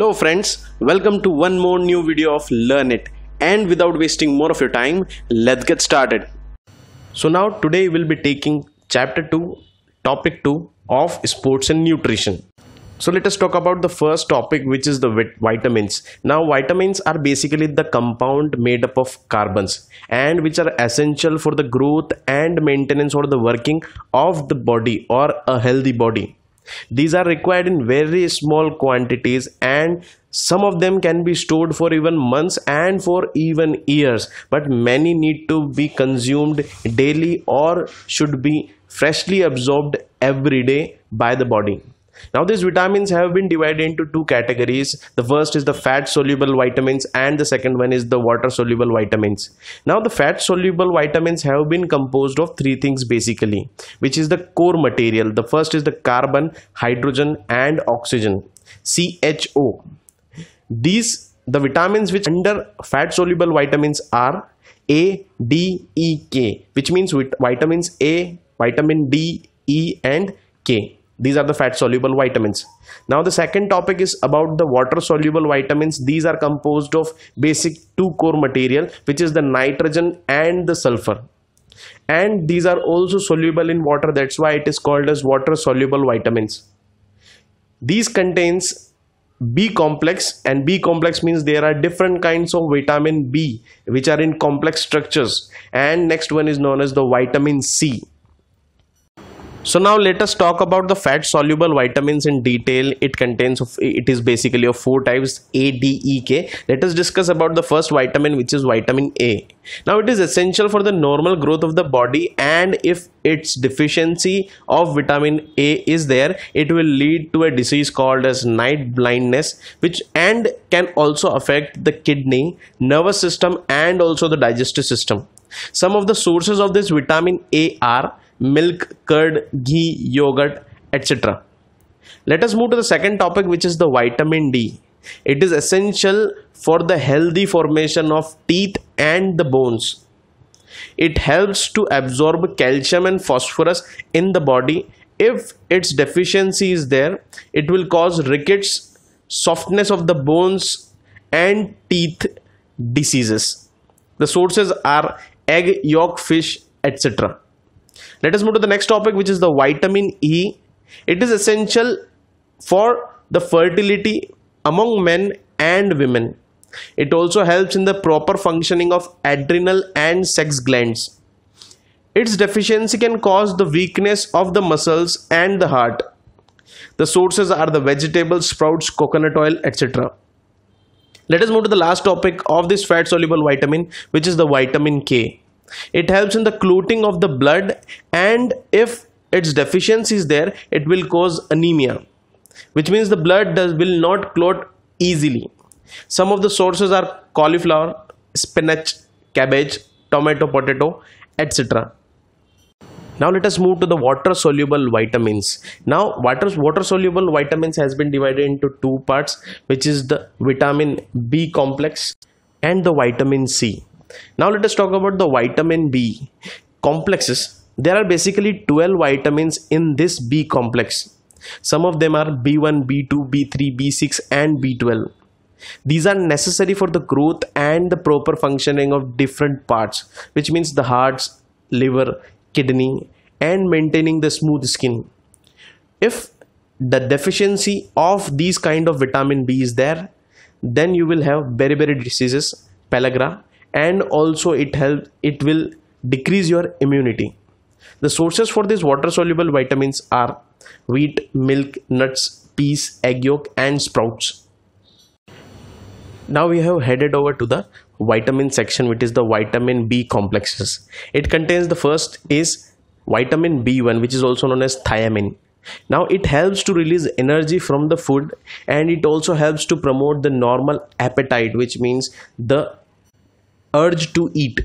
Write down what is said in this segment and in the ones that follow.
Hello friends, welcome to one more new video of Learn It and without wasting more of your time, let's get started. So now today we'll be taking chapter 2, topic 2 of sports and nutrition. So let us talk about the first topic which is the vitamins. Now vitamins are basically the compound made up of carbons and which are essential for the growth and maintenance or the working of the body or a healthy body these are required in very small quantities and some of them can be stored for even months and for even years but many need to be consumed daily or should be freshly absorbed every day by the body now these vitamins have been divided into two categories. The first is the fat soluble vitamins and the second one is the water soluble vitamins. Now the fat soluble vitamins have been composed of three things basically which is the core material. The first is the carbon, hydrogen and oxygen CHO. These the vitamins which under fat soluble vitamins are A, D, E, K which means vitamins A, vitamin D, E and K these are the fat soluble vitamins now the second topic is about the water soluble vitamins these are composed of basic two core material which is the nitrogen and the sulfur and these are also soluble in water that's why it is called as water soluble vitamins these contains B complex and B complex means there are different kinds of vitamin B which are in complex structures and next one is known as the vitamin C so now let us talk about the fat soluble vitamins in detail. It contains of it is basically of four types A, D, E, K. Let us discuss about the first vitamin which is vitamin A. Now it is essential for the normal growth of the body and if its deficiency of vitamin A is there, it will lead to a disease called as night blindness which and can also affect the kidney, nervous system and also the digestive system. Some of the sources of this vitamin A are milk, curd, ghee, yogurt, etc. Let us move to the second topic, which is the vitamin D. It is essential for the healthy formation of teeth and the bones. It helps to absorb calcium and phosphorus in the body. If its deficiency is there, it will cause rickets, softness of the bones, and teeth diseases. The sources are egg, yolk, fish, etc. Let us move to the next topic which is the vitamin E. It is essential for the fertility among men and women. It also helps in the proper functioning of adrenal and sex glands. Its deficiency can cause the weakness of the muscles and the heart. The sources are the vegetables, sprouts, coconut oil, etc. Let us move to the last topic of this fat soluble vitamin, which is the vitamin K it helps in the clotting of the blood and if its deficiency is there it will cause anemia which means the blood does, will not clot easily some of the sources are cauliflower spinach cabbage tomato potato etc now let us move to the water soluble vitamins now water water soluble vitamins has been divided into two parts which is the vitamin b complex and the vitamin c now let us talk about the vitamin B complexes. There are basically 12 vitamins in this B complex. Some of them are B1, B2, B3, B6 and B12. These are necessary for the growth and the proper functioning of different parts which means the hearts, liver, kidney and maintaining the smooth skin. If the deficiency of these kind of vitamin B is there then you will have beriberi diseases pellagra and also it help it will decrease your immunity the sources for these water soluble vitamins are wheat milk nuts peas egg yolk and sprouts now we have headed over to the vitamin section which is the vitamin b complexes it contains the first is vitamin b1 which is also known as thiamine now it helps to release energy from the food and it also helps to promote the normal appetite which means the urge to eat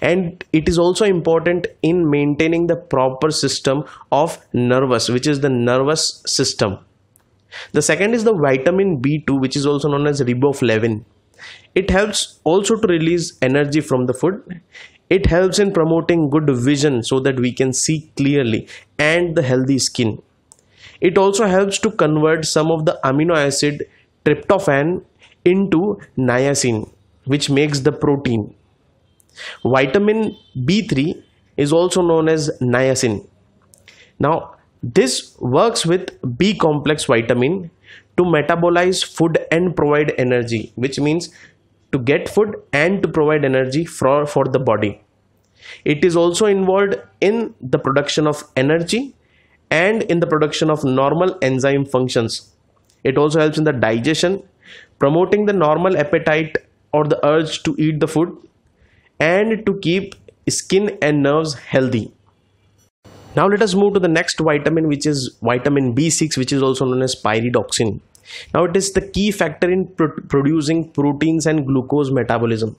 and it is also important in maintaining the proper system of nervous which is the nervous system the second is the vitamin b2 which is also known as riboflavin it helps also to release energy from the food it helps in promoting good vision so that we can see clearly and the healthy skin it also helps to convert some of the amino acid tryptophan into niacin which makes the protein. Vitamin B3 is also known as niacin. Now, this works with B complex vitamin to metabolize food and provide energy, which means to get food and to provide energy for, for the body. It is also involved in the production of energy and in the production of normal enzyme functions. It also helps in the digestion, promoting the normal appetite or the urge to eat the food and to keep skin and nerves healthy. Now let us move to the next vitamin which is vitamin B6 which is also known as pyridoxine. Now it is the key factor in pro producing proteins and glucose metabolism.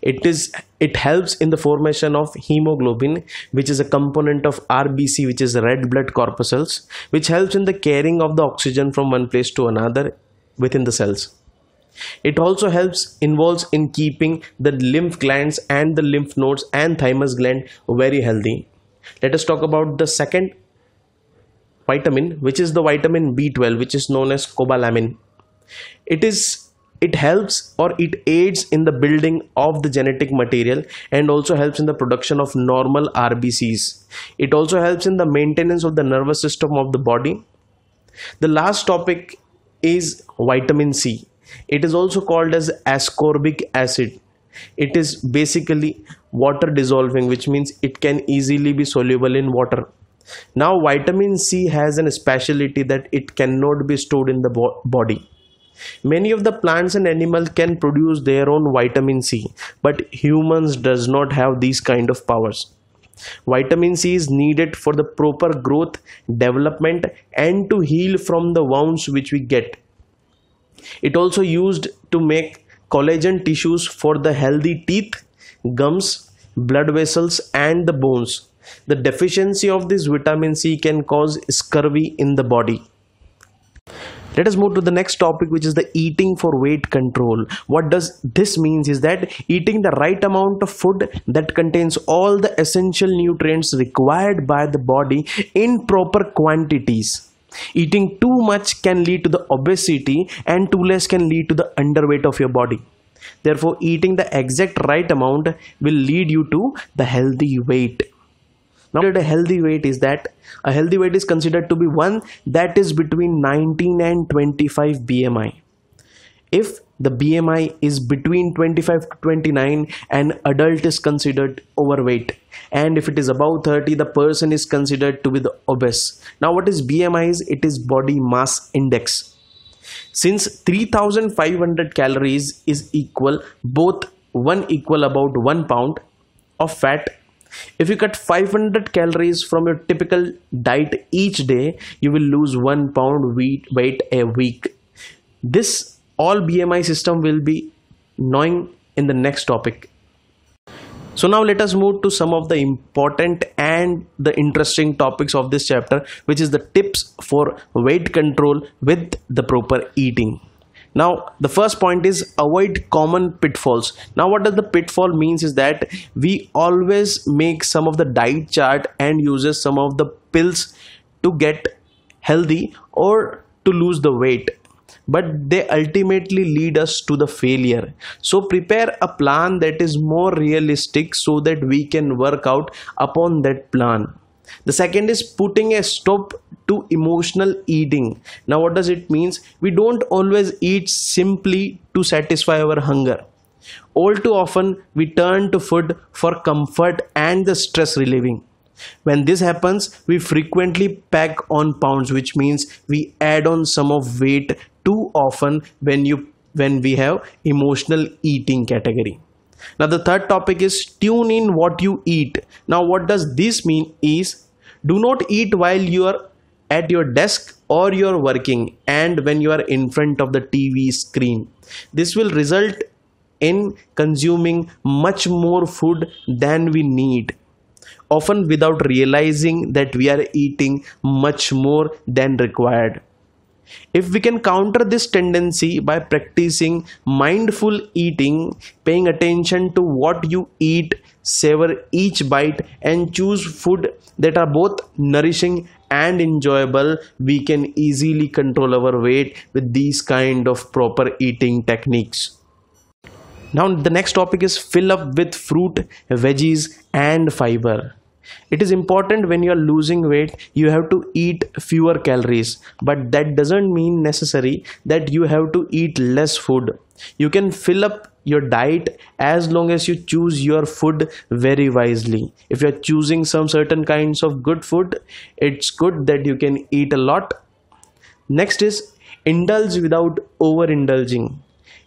It is it helps in the formation of hemoglobin which is a component of RBC which is red blood corpuscles which helps in the carrying of the oxygen from one place to another within the cells. It also helps involves in keeping the lymph glands and the lymph nodes and thymus gland very healthy. Let us talk about the second vitamin which is the vitamin B12 which is known as cobalamin. It is it helps or it aids in the building of the genetic material and also helps in the production of normal RBCs. It also helps in the maintenance of the nervous system of the body. The last topic is vitamin C it is also called as ascorbic acid. It is basically water dissolving, which means it can easily be soluble in water. Now, vitamin C has an speciality that it cannot be stored in the bo body. Many of the plants and animals can produce their own vitamin C, but humans does not have these kind of powers. Vitamin C is needed for the proper growth, development and to heal from the wounds which we get. It also used to make collagen tissues for the healthy teeth, gums, blood vessels and the bones. The deficiency of this vitamin C can cause scurvy in the body. Let us move to the next topic which is the eating for weight control. What does this means is that eating the right amount of food that contains all the essential nutrients required by the body in proper quantities Eating too much can lead to the obesity and too less can lead to the underweight of your body. Therefore, eating the exact right amount will lead you to the healthy weight. Now, a healthy weight is that a healthy weight is considered to be one that is between 19 and 25 BMI. If the BMI is between 25 to 29 and adult is considered overweight and if it is above 30 the person is considered to be the obese. Now what is BMI is it is body mass index. Since 3500 calories is equal both one equal about one pound of fat if you cut 500 calories from your typical diet each day you will lose one pound weight a week. This all BMI system will be knowing in the next topic. So now let us move to some of the important and the interesting topics of this chapter which is the tips for weight control with the proper eating. Now the first point is avoid common pitfalls. Now what does the pitfall means is that we always make some of the diet chart and uses some of the pills to get healthy or to lose the weight but they ultimately lead us to the failure so prepare a plan that is more realistic so that we can work out upon that plan the second is putting a stop to emotional eating now what does it means we don't always eat simply to satisfy our hunger all too often we turn to food for comfort and the stress relieving when this happens we frequently pack on pounds which means we add on some of weight often when you when we have emotional eating category now the third topic is tune in what you eat now what does this mean is do not eat while you are at your desk or you're working and when you are in front of the TV screen. This will result in consuming much more food than we need often without realizing that we are eating much more than required if we can counter this tendency by practicing mindful eating, paying attention to what you eat, savor each bite, and choose food that are both nourishing and enjoyable, we can easily control our weight with these kind of proper eating techniques. Now, the next topic is fill up with fruit, veggies, and fiber it is important when you are losing weight you have to eat fewer calories but that doesn't mean necessary that you have to eat less food you can fill up your diet as long as you choose your food very wisely if you are choosing some certain kinds of good food it's good that you can eat a lot next is indulge without overindulging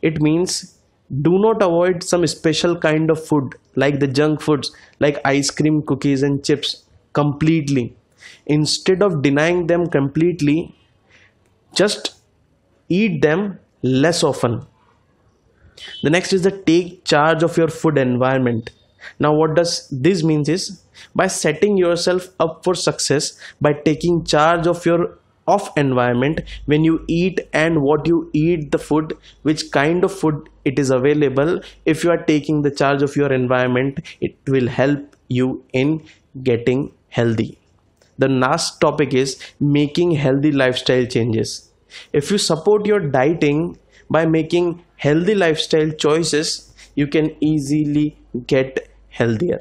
it means do not avoid some special kind of food like the junk foods like ice cream cookies and chips completely instead of denying them completely just eat them less often the next is the take charge of your food environment now what does this means is by setting yourself up for success by taking charge of your of environment when you eat and what you eat the food which kind of food it is available if you are taking the charge of your environment it will help you in getting healthy the last topic is making healthy lifestyle changes if you support your dieting by making healthy lifestyle choices you can easily get healthier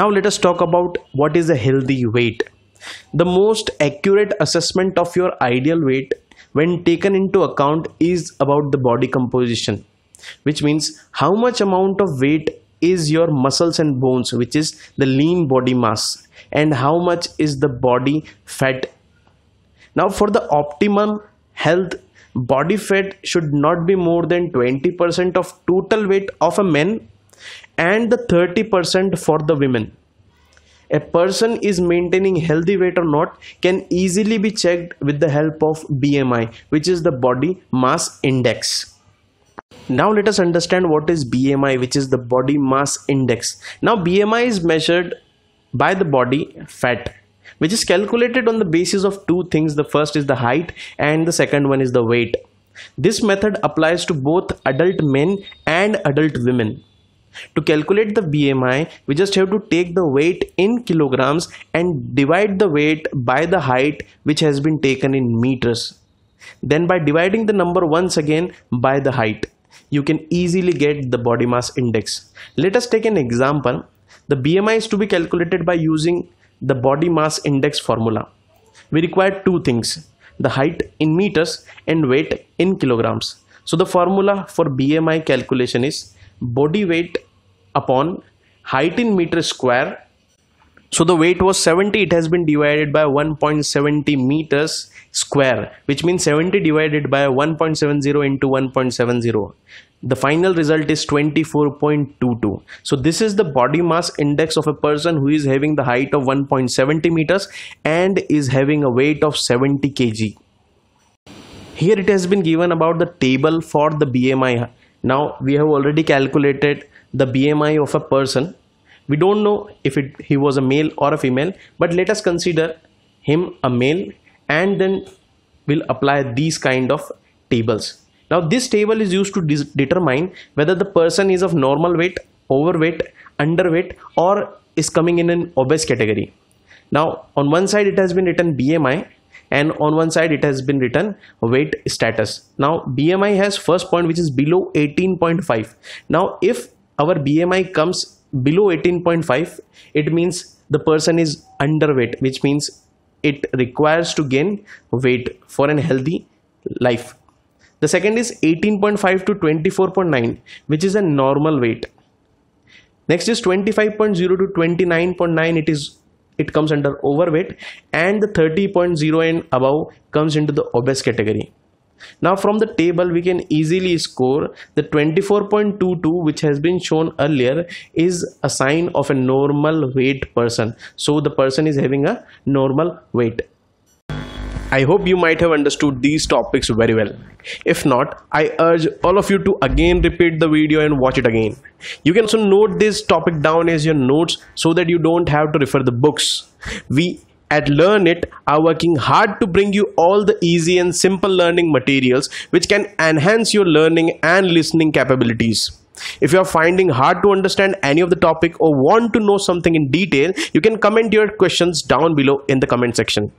now let us talk about what is a healthy weight the most accurate assessment of your ideal weight when taken into account is about the body composition which means how much amount of weight is your muscles and bones which is the lean body mass and how much is the body fat now for the optimum health body fat should not be more than 20% of total weight of a man and the 30% for the women a person is maintaining healthy weight or not can easily be checked with the help of BMI which is the body mass index now let us understand what is BMI which is the body mass index now BMI is measured by the body fat which is calculated on the basis of two things the first is the height and the second one is the weight this method applies to both adult men and adult women to calculate the BMI, we just have to take the weight in kilograms and divide the weight by the height which has been taken in meters. Then by dividing the number once again by the height, you can easily get the body mass index. Let us take an example. The BMI is to be calculated by using the body mass index formula. We require two things, the height in meters and weight in kilograms. So the formula for BMI calculation is body weight upon height in meter square so the weight was 70 it has been divided by 1.70 meters square which means 70 divided by 1.70 into 1.70 the final result is 24.22 so this is the body mass index of a person who is having the height of 1.70 meters and is having a weight of 70 kg here it has been given about the table for the BMI now we have already calculated the BMI of a person. We don't know if it, he was a male or a female, but let us consider him a male and then we'll apply these kind of tables. Now this table is used to determine whether the person is of normal weight, overweight, underweight or is coming in an obese category. Now on one side it has been written BMI and on one side it has been written weight status now BMI has first point which is below 18.5 now if our BMI comes below 18.5 it means the person is underweight which means it requires to gain weight for an healthy life the second is 18.5 to 24.9 which is a normal weight next is 25.0 to 29.9 it is it comes under overweight and the 30.0 and above comes into the obese category now from the table we can easily score the 24.22 which has been shown earlier is a sign of a normal weight person so the person is having a normal weight I hope you might have understood these topics very well. If not, I urge all of you to again repeat the video and watch it again. You can also note this topic down as your notes so that you don't have to refer the books. We at Learn It are working hard to bring you all the easy and simple learning materials which can enhance your learning and listening capabilities. If you are finding hard to understand any of the topic or want to know something in detail, you can comment your questions down below in the comment section.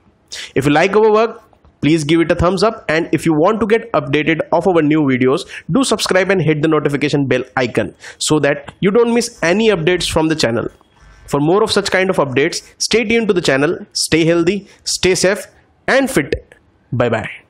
If you like our work, please give it a thumbs up and if you want to get updated of our new videos, do subscribe and hit the notification bell icon so that you don't miss any updates from the channel. For more of such kind of updates, stay tuned to the channel, stay healthy, stay safe and fit. Bye bye.